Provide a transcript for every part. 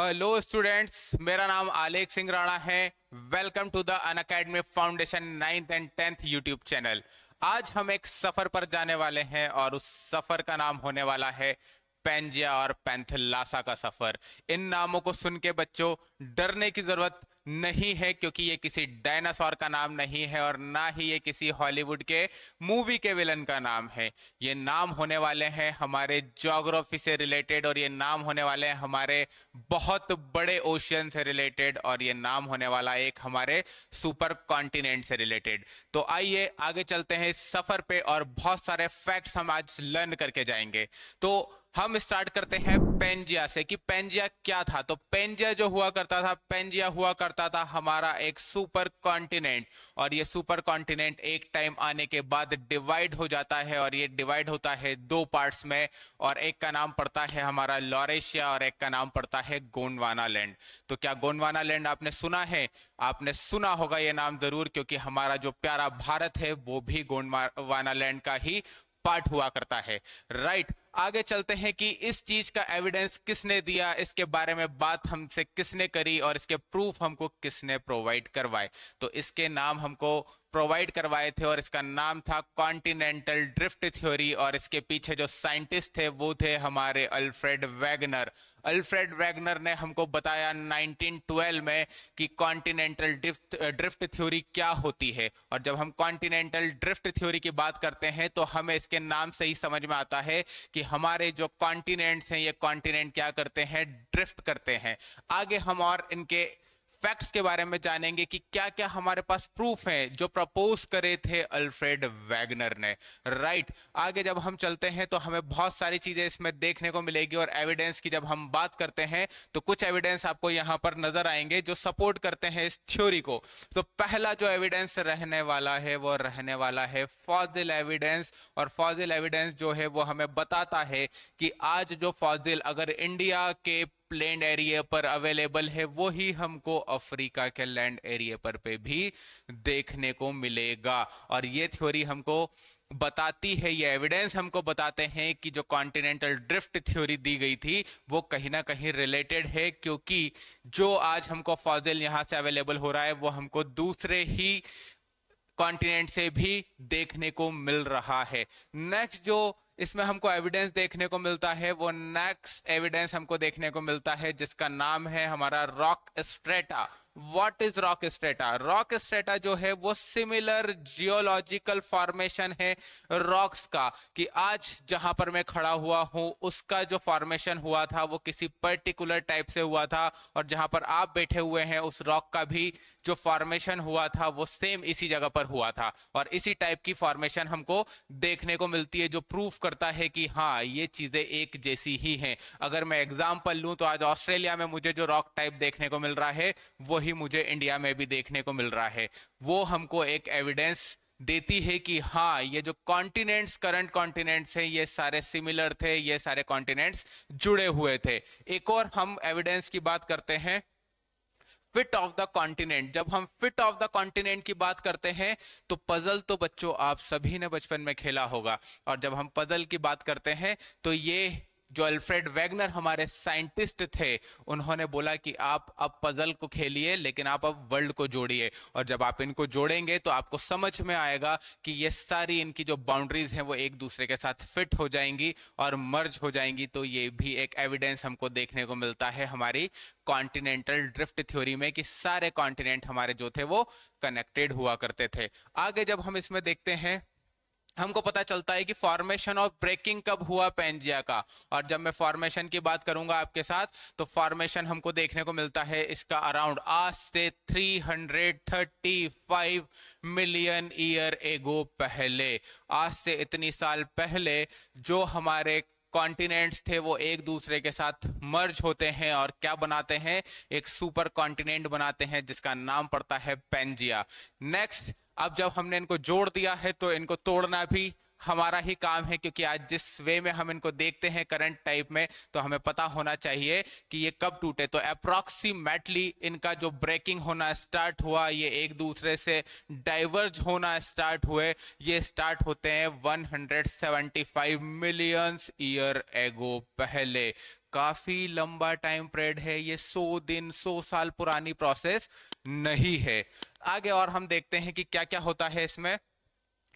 Hello students मेरा नाम आलेख सिंह राणा है welcome to the Unacademy foundation ninth and tenth YouTube channel आज हम एक सफर पर जाने वाले हैं और उस सफर का नाम होने वाला है पेंजिया और पेंथलासा का सफर इन नामों को सुन के बच्चों डरने की जरूरत नहीं है क्योंकि ये किसी डायनासोर का नाम नहीं है और ना ही ये किसी हॉलीवुड के मूवी के विलन का नाम है ये नाम होने वाले हैं हमारे जोग्राफी से रिलेटेड और ये नाम होने वाले हैं हमारे बहुत बड़े ओशियन से रिलेटेड और ये नाम होने वाला एक हमारे सुपर कॉन्टिनेंट से रिलेटेड तो आइए आगे चलते हैं इस सफर पे और बहुत सारे फैक्ट्स हम आज लर्न करके जाएंगे तो हम स्टार्ट करते हैं पेंजिया से कि पेंजिया क्या था तो पेंजिया जो हुआ करता था पेंजिया हुआ करता था हमारा एक सुपर कॉन्टिनेंट और ये सुपर कॉन्टिनेंट एक टाइम आने के बाद डिवाइड हो जाता है और ये डिवाइड होता है दो पार्ट्स में और एक का नाम पड़ता है हमारा लॉरेशिया और एक का नाम पड़ता है गोंडवाना लैंड तो क्या गोंडवाना लैंड आपने सुना है आपने सुना होगा ये नाम जरूर क्योंकि हमारा जो प्यारा भारत है वो भी गोंडवाना लैंड का ही पार्ट हुआ करता है राइट right? आगे चलते हैं कि इस चीज का एविडेंस किसने दिया इसके बारे में बात हमसे किसने करी और इसके प्रूफ हमको किसने प्रोवाइड करवाए तो इसके नाम हमको प्रोवाइड करवाए थे और इसका नाम था कॉन्टिनेंटल ड्रिफ्ट थ्योरी और इसके पीछे जो साइंटिस्ट थे वो थे हमारे अल्फ्रेड वैगनर अल्फ्रेड वैगनर ने हमको बताया 1912 में कि कॉन्टिनेंटल ड्रिफ्ट ड्रिफ्ट थ्योरी क्या होती है और जब हम कॉन्टिनेंटल ड्रिफ्ट थ्योरी की बात करते हैं तो हमें इसके नाम से ही समझ में आता है कि हमारे जो कॉन्टिनेंट्स हैं ये कॉन्टिनेंट क्या करते हैं ड्रिफ्ट करते हैं आगे हम और इनके फैक्ट्स के बारे में जानेंगे कि क्या क्या हमारे पास प्रूफ है जो प्रपोज करे थे अल्फ्रेड वैगनर ने राइट right. आगे जब हम चलते हैं तो हमें बहुत सारी चीजें इसमें देखने को मिलेगी और एविडेंस की जब हम बात करते हैं तो कुछ एविडेंस आपको यहां पर नजर आएंगे जो सपोर्ट करते हैं इस थ्योरी को तो पहला जो एविडेंस रहने वाला है वो रहने वाला है फॉजिल एविडेंस और फॉजिल एविडेंस जो है वो हमें बताता है कि आज जो फॉजिल अगर इंडिया के लैंड एरिया पर अवेलेबल है वो ही हमको अफ्रीका के लैंड एरिया पर पे भी देखने को मिलेगा और ये थ्योरी हमको बताती है ये एविडेंस हमको बताते हैं कि जो कॉन्टिनेंटल ड्रिफ्ट थ्योरी दी गई थी वो कहीं ना कहीं रिलेटेड है क्योंकि जो आज हमको फॉजिल यहाँ से अवेलेबल हो रहा है वो हमको दूसरे ही कॉन्टिनेंट से भी देखने को मिल रहा है नेक्स्ट जो इसमें हमको एविडेंस देखने को मिलता है वो नेक्स्ट एविडेंस हमको देखने को मिलता है जिसका नाम है हमारा rock strata what is rock strata rock strata जो है वो सिमिलर जियोलॉजिकल फॉर्मेशन है रॉक्स का कि आज जहां पर मैं खड़ा हुआ हूं उसका जो फॉर्मेशन हुआ था वो किसी पर्टिकुलर टाइप से हुआ था और जहां पर आप बैठे हुए हैं उस रॉक का भी जो फॉर्मेशन हुआ था वो सेम इसी जगह पर हुआ था और इसी टाइप की फॉर्मेशन हमको देखने को मिलती है जो प्रूफ करता है कि हाँ ये चीजें एक जैसी ही हैं अगर मैं एग्जाम्पल लू तो आज ऑस्ट्रेलिया में मुझे जो रॉक टाइप देखने को मिल रहा है वो ही मुझे इंडिया में भी देखने को मिल रहा है वो हमको एक एविडेंस देती है कि हाँ ये जो कॉन्टिनेंट्स करंट कॉन्टिनेंट्स हैं ये सारे सिमिलर थे ये सारे कॉन्टिनेंट्स जुड़े हुए थे एक और हम एविडेंस की बात करते हैं फिट ऑफ द कॉन्टिनेंट जब हम फिट ऑफ द कॉन्टिनेंट की बात करते हैं तो पजल तो बच्चों आप सभी ने बचपन में खेला होगा और जब हम पजल की बात करते हैं तो ये जो अल्फ्रेड वैगनर हमारे साइंटिस्ट थे उन्होंने बोला कि आप अब पजल को खेलिए लेकिन आप अब वर्ल्ड को जोड़िए और जब आप इनको जोड़ेंगे तो आपको समझ में आएगा कि ये सारी इनकी जो बाउंड्रीज हैं वो एक दूसरे के साथ फिट हो जाएंगी और मर्ज हो जाएंगी तो ये भी एक एविडेंस हमको देखने को मिलता है हमारी कॉन्टिनेंटल ड्रिफ्ट थ्योरी में कि सारे कॉन्टिनेंट हमारे जो थे वो कनेक्टेड हुआ करते थे आगे जब हम इसमें देखते हैं हमको पता चलता है कि फॉर्मेशन और ब्रेकिंग कब हुआ पेंजिया का और जब मैं फॉर्मेशन की बात करूंगा आपके साथ तो फॉर्मेशन हमको देखने को मिलता है इसका अराउंड आज से 335 मिलियन ईयर एगो पहले आज से इतनी साल पहले जो हमारे कॉन्टिनेंट्स थे वो एक दूसरे के साथ मर्ज होते हैं और क्या बनाते हैं एक सुपर कॉन्टिनेंट बनाते हैं जिसका नाम पड़ता है पेंजिया नेक्स्ट अब जब हमने इनको जोड़ दिया है तो इनको तोड़ना भी हमारा ही काम है क्योंकि आज जिस वे में हम इनको देखते हैं करंट टाइप में तो हमें पता होना चाहिए कि ये कब टूटे तो अप्रॉक्सीमेटली इनका जो ब्रेकिंग होना स्टार्ट हुआ ये एक दूसरे से डाइवर्ज होना स्टार्ट हुए ये स्टार्ट होते हैं 175 मिलियंस ईयर एगो पहले काफी लंबा टाइम पीरियड है ये 100 दिन 100 साल पुरानी प्रोसेस नहीं है आगे और हम देखते हैं कि क्या क्या होता है इसमें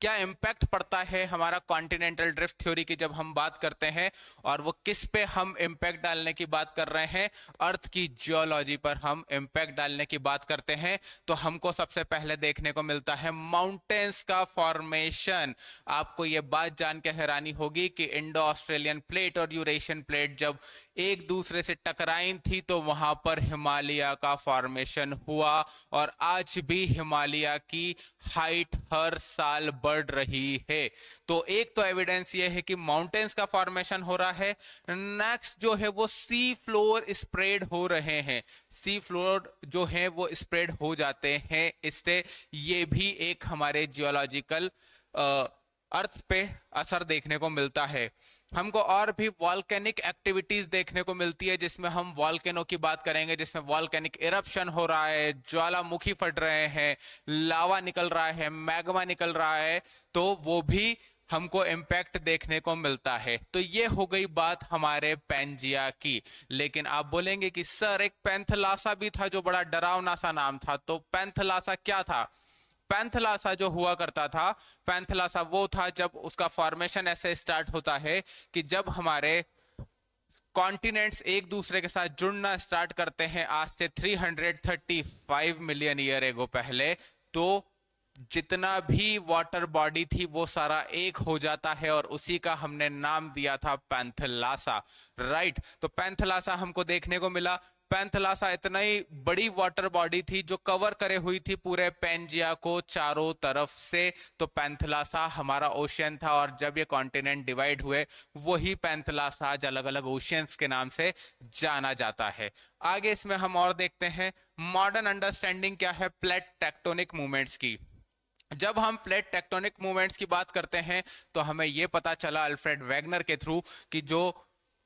क्या इम्पैक्ट पड़ता है हमारा कॉन्टिनेंटल ड्रिफ्ट थ्योरी की जब हम बात करते हैं और वो किस पे हम इम्पैक्ट डालने की बात कर रहे हैं अर्थ की जियोलॉजी पर हम इम्पैक्ट डालने की बात करते हैं तो हमको सबसे पहले देखने को मिलता है माउंटेन्स का फॉर्मेशन आपको ये बात जान के हैरानी होगी कि इंडो ऑस्ट्रेलियन प्लेट और यूरेशियन प्लेट जब एक दूसरे से टकराई थी तो वहां पर हिमालय का फॉर्मेशन हुआ और आज भी हिमालय की हाइट हर साल बढ़ बढ़ रही है तो एक तो एविडेंस ये है कि माउंटेन्स का फॉर्मेशन हो रहा है नेक्स्ट जो है वो सी फ्लोर स्प्रेड हो रहे हैं सी फ्लोर जो है वो स्प्रेड हो जाते हैं इससे ये भी एक हमारे जियोलॉजिकल अर्थ पे असर देखने को मिलता है हमको और भी वॉल्केनिक एक्टिविटीज देखने को मिलती है जिसमें हम वॉल्केनो की बात करेंगे जिसमें वॉल्केनिक इरप्शन हो रहा है ज्वालामुखी फट रहे हैं लावा निकल रहा है मैग्मा निकल रहा है तो वो भी हमको इम्पैक्ट देखने को मिलता है तो ये हो गई बात हमारे पेंजिया की लेकिन आप बोलेंगे कि सर एक पैंथलासा भी था जो बड़ा डरावना सा नाम था तो पैंथलासा क्या था पैंथलासा जो हुआ करता था पैंथलासा वो था जब उसका फॉर्मेशन ऐसे स्टार्ट होता है कि जब हमारे कॉन्टिनेंट्स एक दूसरे के साथ जुड़ना स्टार्ट करते हैं आज से 335 मिलियन ईयर एगो पहले तो जितना भी वाटर बॉडी थी वो सारा एक हो जाता है और उसी का हमने नाम दिया था पैंथलासा राइट तो पैंथलासा हमको देखने को मिला पैंथलासा इतना ही बड़ी वाटर बॉडी थी जो कवर करे हुई थी पूरे पेंजिया को चारों तरफ से तो पैंथलासा हमारा ओशियन था और जब ये कॉन्टिनेंट डिवाइड हुए वही पैंथलासा अलग अलग ओशियंस के नाम से जाना जाता है आगे इसमें हम और देखते हैं मॉडर्न अंडरस्टैंडिंग क्या है प्लेट टेक्टोनिक मूवमेंट्स की जब हम प्लेट टेक्टोनिक मूवमेंट्स की बात करते हैं तो हमें यह पता चला अल्फ्रेड वैगनर के थ्रू कि जो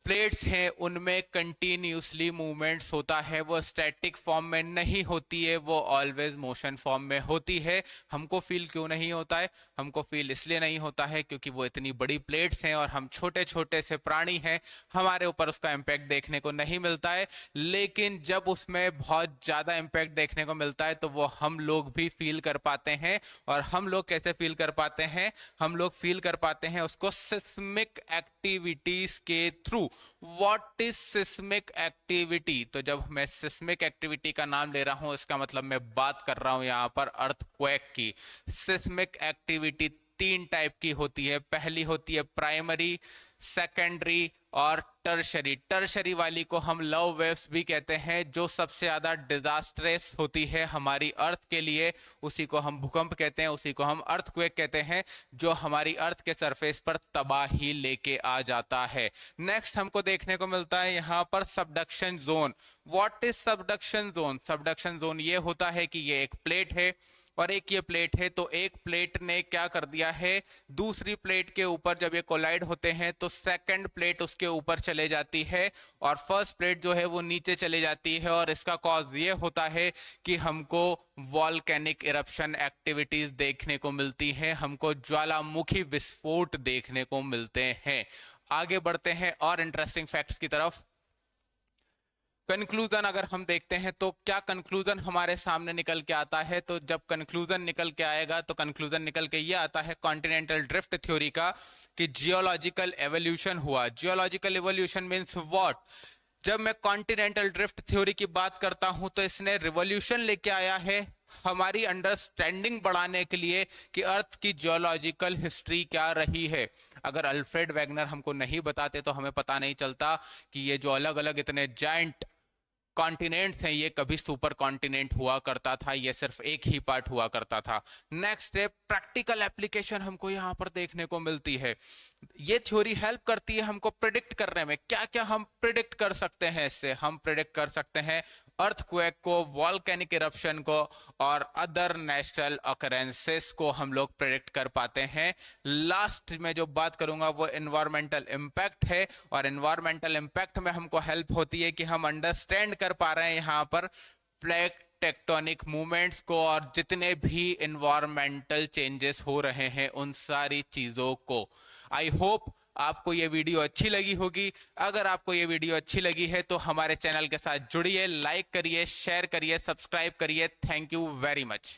प्लेट्स हैं उनमें कंटिन्यूसली मूवमेंट्स होता है वो स्टैटिक फॉर्म में नहीं होती है वो ऑलवेज मोशन फॉर्म में होती है हमको फील क्यों नहीं होता है हमको फील इसलिए नहीं होता है क्योंकि वो इतनी बड़ी प्लेट्स हैं और हम छोटे छोटे से प्राणी हैं हमारे ऊपर उसका इम्पैक्ट देखने को नहीं मिलता है लेकिन जब उसमें बहुत ज़्यादा इम्पैक्ट देखने को मिलता है तो वो हम लोग भी फील कर पाते हैं और हम लोग कैसे फील कर पाते हैं हम लोग फील कर पाते हैं उसको सिस्मिक एक्टिविटीज के through what is seismic activity तो जब मैं सिस्मिक एक्टिविटी का नाम ले रहा हूं इसका मतलब मैं बात कर रहा हूं यहां पर अर्थक्वेक की सिस्मिक एक्टिविटी तीन टाइप की होती है पहली होती है प्राइमरी सेकेंडरी और टर्शरी टर्शरी वाली को हम लव वेव्स भी कहते हैं जो सबसे ज़्यादा डिजास्ट्रेस होती है हमारी अर्थ के लिए उसी को हम भूकंप कहते हैं उसी को हम अर्थ कहते हैं जो हमारी अर्थ के सरफेस पर तबाही लेके आ जाता है नेक्स्ट हमको देखने को मिलता है यहाँ पर subduction zone what is subduction zone subduction zone ये होता है कि ये एक प्लेट है और एक ये प्लेट है तो एक प्लेट ने क्या कर दिया है दूसरी प्लेट के ऊपर जब ये कोलाइड होते हैं तो सेकंड प्लेट उसके ऊपर चले जाती है और फर्स्ट प्लेट जो है वो नीचे चले जाती है और इसका कॉज ये होता है कि हमको वॉलकैनिक इरप्शन एक्टिविटीज देखने को मिलती है हमको ज्वालामुखी विस्फोट देखने को मिलते हैं आगे बढ़ते हैं और इंटरेस्टिंग फैक्ट्स की तरफ कंक्लूजन अगर हम देखते हैं तो क्या कंक्लूजन हमारे सामने निकल के आता है तो जब कंक्लूजन निकल के आएगा तो कंक्लूजन निकल के ये आता है कॉन्टिनेंटल ड्रिफ्ट थ्योरी का कि जियोलॉजिकल एवोल्यूशन हुआ जियोलॉजिकल एवोल्यूशन मीन्स वॉट जब मैं कॉन्टिनेंटल ड्रिफ्ट थ्योरी की बात करता हूं तो इसने रिवोल्यूशन लेके आया है हमारी अंडरस्टैंडिंग बढ़ाने के लिए कि अर्थ की जियोलॉजिकल हिस्ट्री क्या रही है अगर अल्फ्रेड वैगनर हमको नहीं बताते तो हमें पता नहीं चलता कि ये जो अलग अलग इतने जाइंट कॉन्टिनेंट्स हैं ये कभी सुपर कॉन्टिनेंट हुआ करता था ये सिर्फ एक ही पार्ट हुआ करता था नेक्स्ट है प्रैक्टिकल एप्लीकेशन हमको यहाँ पर देखने को मिलती है ये थ्योरी हेल्प करती है हमको प्रिडिक्ट करने में क्या क्या हम प्रिडिक्ट कर सकते हैं इससे हम प्रिडिक्ट कर सकते हैं अर्थक्वेक को वॉलकैनिक इप्शन को और अदर नेचुरल अकरेंसेस को हम लोग प्रेडिक्ट कर पाते हैं लास्ट में जो बात करूंगा वो इन्वायरमेंटल इम्पैक्ट है और इन्वायरमेंटल इम्पैक्ट में हमको हेल्प होती है कि हम अंडरस्टैंड कर पा रहे हैं यहाँ पर प्लेग टेक्टोनिक मूवमेंट्स को और जितने भी इन्वायरमेंटल चेंजेस हो रहे हैं उन सारी चीजों को आई होप आपको ये वीडियो अच्छी लगी होगी अगर आपको ये वीडियो अच्छी लगी है तो हमारे चैनल के साथ जुड़िए लाइक करिए शेयर करिए सब्सक्राइब करिए थैंक यू वेरी मच